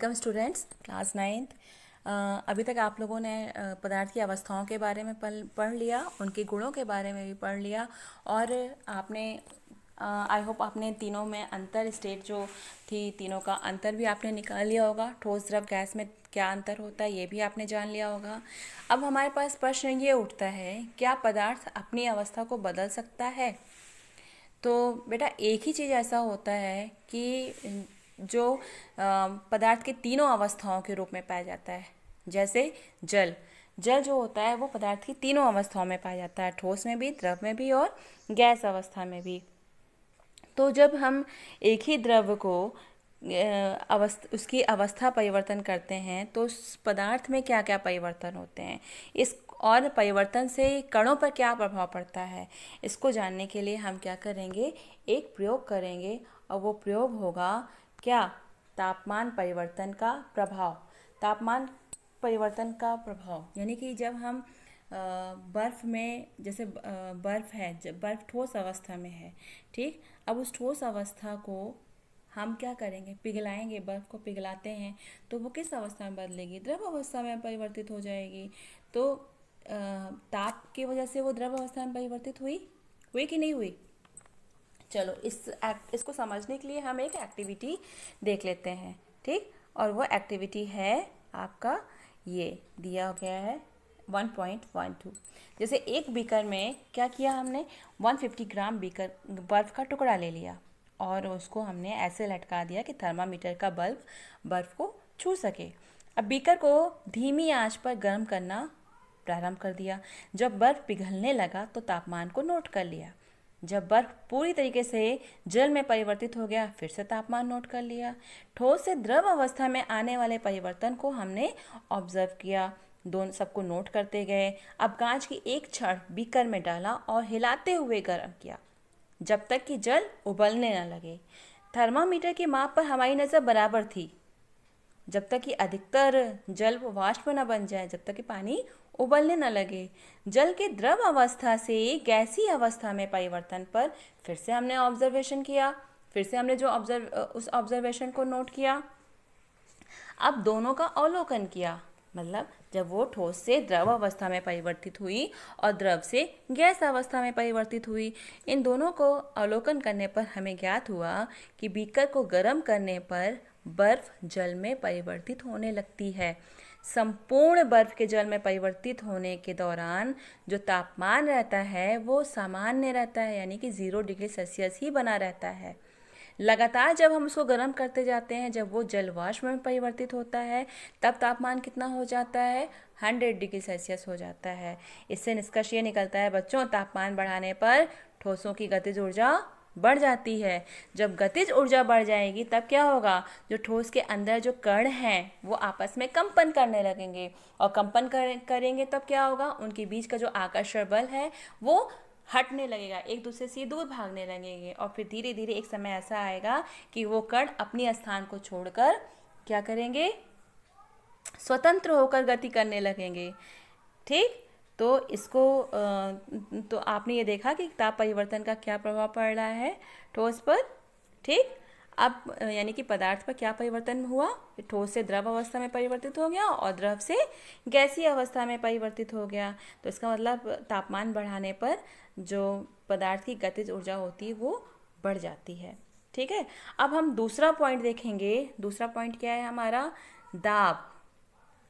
welcome students class ninth अभी तक आप लोगों ने पदार्थ की अवस्थाओं के बारे में पढ़ लिया उनके गुणों के बारे में भी पढ़ लिया और आपने आई होप आपने तीनों में अंतर स्टेट जो थी तीनों का अंतर भी आपने निकाल लिया होगा ठोस द्रव गैस में क्या अंतर होता है ये भी आपने जान लिया होगा अब हमारे पास प्रश्न ये उठता है क्या पदार्थ अपनी अवस्था को बदल सकता है तो बेटा एक ही चीज़ ऐसा होता है कि जो पदार्थ के तीनों अवस्थाओं के रूप में पाया जाता है जैसे जल जल जो होता है वो पदार्थ की तीनों अवस्थाओं में पाया जाता है ठोस में भी द्रव में भी और गैस अवस्था में भी तो जब हम एक ही द्रव को अवस्थ उसकी अवस्था परिवर्तन करते हैं तो उस पदार्थ में क्या क्या परिवर्तन होते हैं इस और परिवर्तन से कणों पर क्या प्रभाव पड़ता है इसको जानने के लिए हम क्या करेंगे एक प्रयोग करेंगे और वो प्रयोग होगा क्या तापमान परिवर्तन का प्रभाव तापमान परिवर्तन का प्रभाव यानी कि जब हम बर्फ़ में जैसे बर्फ़ है जब बर्फ़ ठोस अवस्था में है ठीक अब उस ठोस अवस्था को हम क्या करेंगे पिघलाएंगे बर्फ़ को पिघलाते हैं तो वो किस अवस्था में बदलेगी द्रव अवस्था में परिवर्तित हो जाएगी तो ताप की वजह से वो द्रव अवस्था में परिवर्तित हुई हुई कि नहीं हुई चलो इस एक्ट इसको समझने के लिए हम एक एक्टिविटी देख लेते हैं ठीक और वो एक्टिविटी है आपका ये दिया गया है 1.12 जैसे एक बीकर में क्या किया हमने 150 ग्राम बीकर बर्फ़ का टुकड़ा ले लिया और उसको हमने ऐसे लटका दिया कि थर्मामीटर का बल्ब बर्फ़ को छू सके अब बीकर को धीमी आंच पर गर्म करना प्रारंभ कर दिया जब बर्फ़ पिघलने लगा तो तापमान को नोट कर लिया जब बर्फ पूरी तरीके से जल में परिवर्तित हो गया फिर से तापमान नोट कर लिया ठोस से द्रव अवस्था में आने वाले परिवर्तन को हमने ऑब्जर्व किया दोनों सबको नोट करते गए अब कांच की एक छड़ बीकर में डाला और हिलाते हुए गर्म किया जब तक कि जल उबलने न लगे थर्मामीटर के माप पर हमारी नज़र बराबर थी जब तक कि अधिकतर जल वाष्प न बन जाए जब तक कि पानी उबलने न लगे जल के द्रव अवस्था से गैसी अवस्था में परिवर्तन पर फिर से हमने ऑब्जर्वेशन किया फिर से हमने जो ऑब्जर्व उस ऑब्जर्वेशन को नोट किया अब दोनों का अवलोकन किया मतलब जब वो ठोस से द्रव अवस्था में परिवर्तित हुई और द्रव से गैस अवस्था में परिवर्तित हुई इन दोनों को अवलोकन करने पर हमें ज्ञात हुआ कि बीकर को गर्म करने पर बर्फ जल में परिवर्तित होने लगती है संपूर्ण बर्फ के जल में परिवर्तित होने के दौरान जो तापमान रहता है वो सामान्य रहता है यानी कि ज़ीरो डिग्री सेल्सियस ही बना रहता है लगातार जब हम उसको गर्म करते जाते हैं जब वो वाष्प में परिवर्तित होता है तब तापमान कितना हो जाता है हंड्रेड डिग्री सेल्सियस हो जाता है इससे निष्कर्ष ये निकलता है बच्चों तापमान बढ़ाने पर ठोसों की गतिज ऊर्जा बढ़ जाती है जब गतिज ऊर्जा बढ़ जाएगी तब क्या होगा जो ठोस के अंदर जो कण हैं वो आपस में कंपन करने लगेंगे और कंपन करेंगे तब क्या होगा उनके बीच का जो आकर्षण बल है वो हटने लगेगा एक दूसरे से दूर भागने लगेंगे और फिर धीरे धीरे एक समय ऐसा आएगा कि वो कण अपने स्थान को छोड़कर क्या करेंगे स्वतंत्र होकर गति करने लगेंगे ठीक तो इसको तो आपने ये देखा कि ताप परिवर्तन का क्या प्रभाव पड़ रहा है ठोस पर ठीक अब यानी कि पदार्थ पर क्या परिवर्तन हुआ ठोस से द्रव अवस्था में परिवर्तित हो गया और द्रव से गैसीय अवस्था में परिवर्तित हो गया तो इसका मतलब तापमान बढ़ाने पर जो पदार्थ की गतिज ऊर्जा होती है वो बढ़ जाती है ठीक है अब हम दूसरा पॉइंट देखेंगे दूसरा पॉइंट क्या है हमारा दाब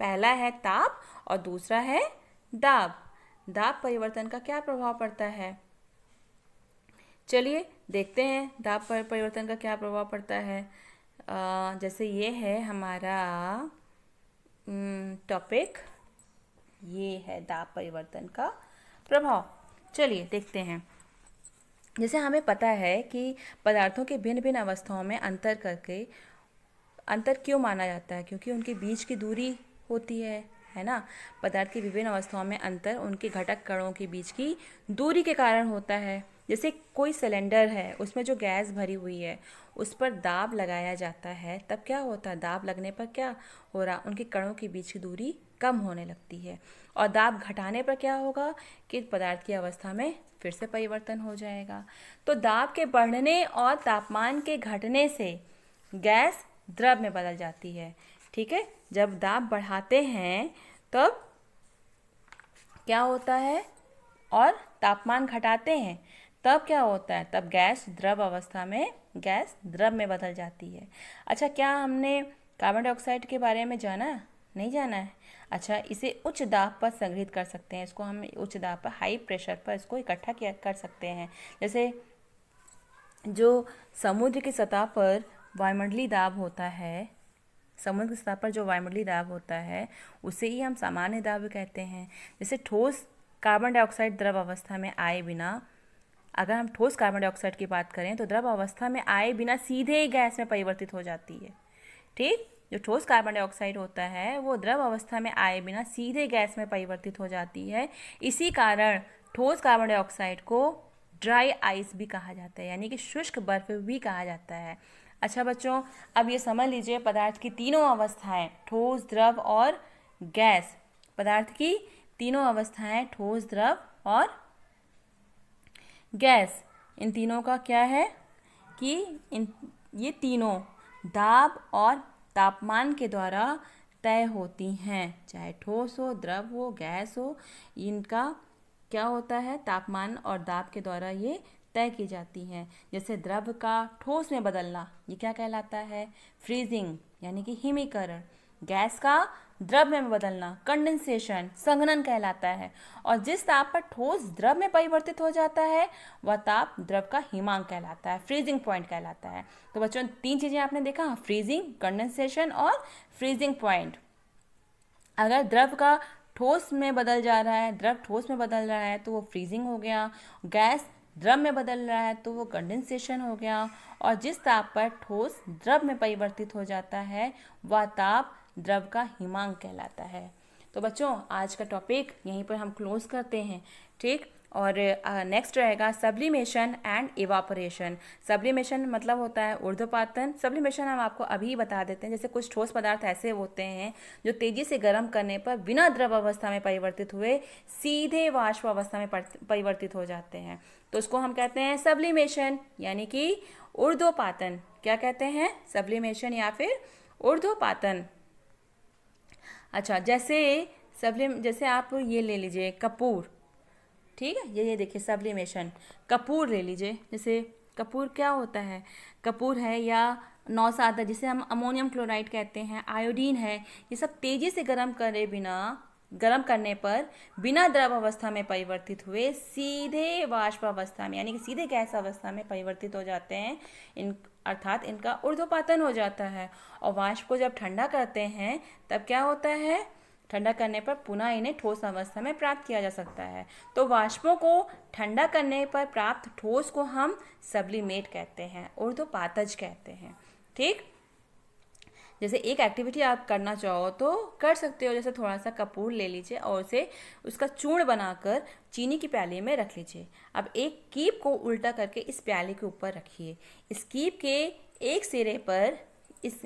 पहला है ताप और दूसरा है दाब दाब परिवर्तन का क्या प्रभाव पड़ता है चलिए देखते हैं दाब पर परिवर्तन का क्या प्रभाव पड़ता है आ, जैसे ये है हमारा टॉपिक ये है दाब परिवर्तन का प्रभाव चलिए देखते हैं जैसे हमें पता है कि पदार्थों के भिन्न भिन्न अवस्थाओं में अंतर करके अंतर क्यों माना जाता है क्योंकि उनके बीच की दूरी होती है है ना पदार्थ की विभिन्न अवस्थाओं में अंतर उनके घटक कणों के बीच की दूरी के कारण होता है जैसे कोई सिलेंडर है उसमें जो गैस भरी हुई है उस पर दाब लगाया जाता है तब क्या होता है दाब लगने पर क्या हो रहा उनके कणों के बीच की दूरी कम होने लगती है और दाब घटाने पर क्या होगा कि पदार्थ की अवस्था में फिर से परिवर्तन हो जाएगा तो दाब के बढ़ने और तापमान के घटने से गैस द्रव में बदल जाती है ठीक है जब दाब बढ़ाते हैं तब क्या होता है और तापमान घटाते हैं तब क्या होता है तब गैस द्रव अवस्था में गैस द्रव में बदल जाती है अच्छा क्या हमने कार्बन डाइऑक्साइड के बारे में जाना नहीं जाना है अच्छा इसे उच्च दाब पर संग्रहित कर सकते हैं इसको हम उच्च दाब पर हाई प्रेशर पर इसको इकट्ठा किया कर सकते हैं जैसे जो समुद्र की सतह पर वायुमंडलीय दाब होता है समुद्र के सतह पर जो वायुमंडलीय दाब होता है उसे ही हम सामान्य दाब कहते हैं जैसे ठोस कार्बन डाइऑक्साइड द्रव अवस्था में आए बिना अगर हम ठोस कार्बन डाइऑक्साइड की बात करें तो द्रव अवस्था में आए बिना सीधे ही गैस में परिवर्तित हो जाती है ठीक जो ठोस कार्बन डाइऑक्साइड होता है वो द्रव अवस्था में आए बिना सीधे गैस में परिवर्तित हो जाती है इसी कारण ठोस कार्बन डाइऑक्साइड को ड्राई आइस भी कहा जाता है यानी कि शुष्क बर्फ भी कहा जाता है अच्छा बच्चों अब ये समझ लीजिए पदार्थ की तीनों अवस्थाएं ठोस द्रव और गैस पदार्थ की तीनों अवस्थाएं ठोस द्रव और गैस इन तीनों का क्या है कि इन ये तीनों दाब और तापमान के द्वारा तय होती हैं चाहे ठोस हो द्रव हो गैस हो इनका क्या होता है तापमान और दाब के द्वारा ये तय की जाती हैं जैसे द्रव का ठोस में बदलना ये क्या कहलाता है फ्रीजिंग यानी कि हिमीकरण गैस का द्रव में बदलना कंडेंसेशन संघनन कहलाता है और जिस ताप पर ठोस द्रव में परिवर्तित हो जाता है वह ताप द्रव का हिमांक कहलाता है फ्रीजिंग पॉइंट कहलाता है तो बच्चों तीन चीज़ें आपने देखा फ्रीजिंग कंडेंसेशन और फ्रीजिंग पॉइंट अगर द्रव का ठोस में बदल जा रहा है द्रव ठोस में बदल रहा है तो वो फ्रीजिंग हो गया गैस द्रव में बदल रहा है तो वो कंडेंसेशन हो गया और जिस ताप पर ठोस द्रव में परिवर्तित हो जाता है वह ताप द्रव का हिमांक कहलाता है तो बच्चों आज का टॉपिक यहीं पर हम क्लोज करते हैं ठीक और नेक्स्ट रहेगा सब्लिमेशन एंड इवापोरेशन सब्लिमेशन मतलब होता है ऊर्ध्वपातन सब्लिमेशन हम आपको अभी ही बता देते हैं जैसे कुछ ठोस पदार्थ ऐसे होते हैं जो तेजी से गर्म करने पर बिना द्रव अवस्था में परिवर्तित हुए सीधे वाष्प अवस्था में परिवर्तित हो जाते हैं तो उसको हम कहते हैं सब्लिमेशन यानी कि ऊर्ध्वपातन क्या कहते हैं सब्लिमेशन या फिर ऊर्ध्वपातन अच्छा जैसे सब्लिम जैसे आप ये ले लीजिए कपूर ठीक है ये ये देखिए सब्लिमेशन कपूर ले लीजिए जैसे कपूर क्या होता है कपूर है या नौसादा जिसे हम अमोनियम क्लोराइड कहते हैं आयोडीन है ये सब तेज़ी से गर्म करे बिना गर्म करने पर बिना द्रव अवस्था में परिवर्तित हुए सीधे वाष्प अवस्था में यानी कि सीधे गैस अवस्था में परिवर्तित हो जाते हैं इन अर्थात इनका ऊर्ध्वपातन हो जाता है और वाष्प को जब ठंडा करते हैं तब क्या होता है ठंडा करने पर पुनः इन्हें ठोस अवस्था में प्राप्त किया जा सकता है तो वाष्पों को ठंडा करने पर प्राप्त ठोस को हम सब्लीमेट कहते हैं और तो पातज कहते हैं ठीक जैसे एक एक्टिविटी आप करना चाहो तो कर सकते हो जैसे थोड़ा सा कपूर ले लीजिए और उसे उसका चूर्ण बनाकर चीनी की प्याली में रख लीजिए अब एक कीप को उल्टा करके इस प्याली के ऊपर रखिए इस कीप के एक सिरे पर इस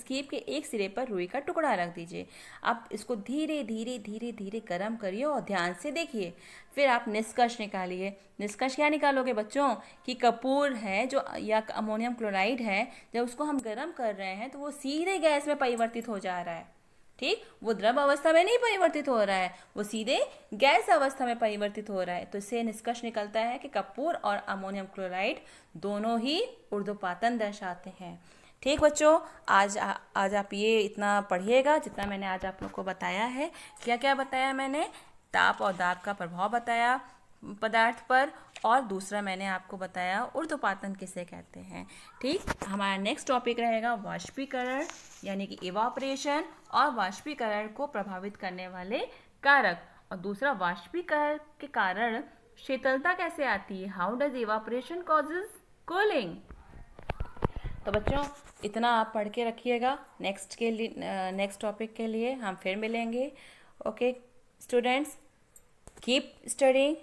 स्केप के एक सिरे पर रुई का टुकड़ा रख दीजिए आप इसको धीरे धीरे धीरे धीरे गर्म करिए और ध्यान से देखिए फिर आप निष्कर्ष निकालिए निष्कर्ष क्या निकालोगे बच्चों कि कपूर है जो या अमोनियम क्लोराइड है जब उसको हम गर्म कर रहे हैं तो वो सीधे गैस में परिवर्तित हो जा रहा है ठीक वो द्रव अवस्था में नहीं परिवर्तित हो रहा है वो सीधे गैस अवस्था में परिवर्तित हो रहा है तो इससे निष्कर्ष निकलता है कि कपूर और अमोनियम क्लोराइड दोनों ही उर्दोपातन दर्शाते हैं ठीक बच्चों आज आ, आज आप ये इतना पढ़िएगा जितना मैंने आज आप लोग को बताया है क्या क्या बताया मैंने ताप और दाब का प्रभाव बताया पदार्थ पर और दूसरा मैंने आपको बताया उर्दपातन किसे कहते हैं ठीक हमारा नेक्स्ट टॉपिक रहेगा वाष्पीकरण यानी कि एवापरेशन और वाष्पीकरण को प्रभावित करने वाले कारक और दूसरा वाष्पीकरण के कारण शीतलता कैसे आती है how does evaporation causes cooling तो बच्चों इतना आप पढ़ के रखिएगा नेक्स्ट के लिए नेक्स्ट टॉपिक के लिए हम फिर मिलेंगे okay students keep studying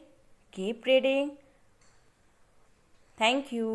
keep reading thank you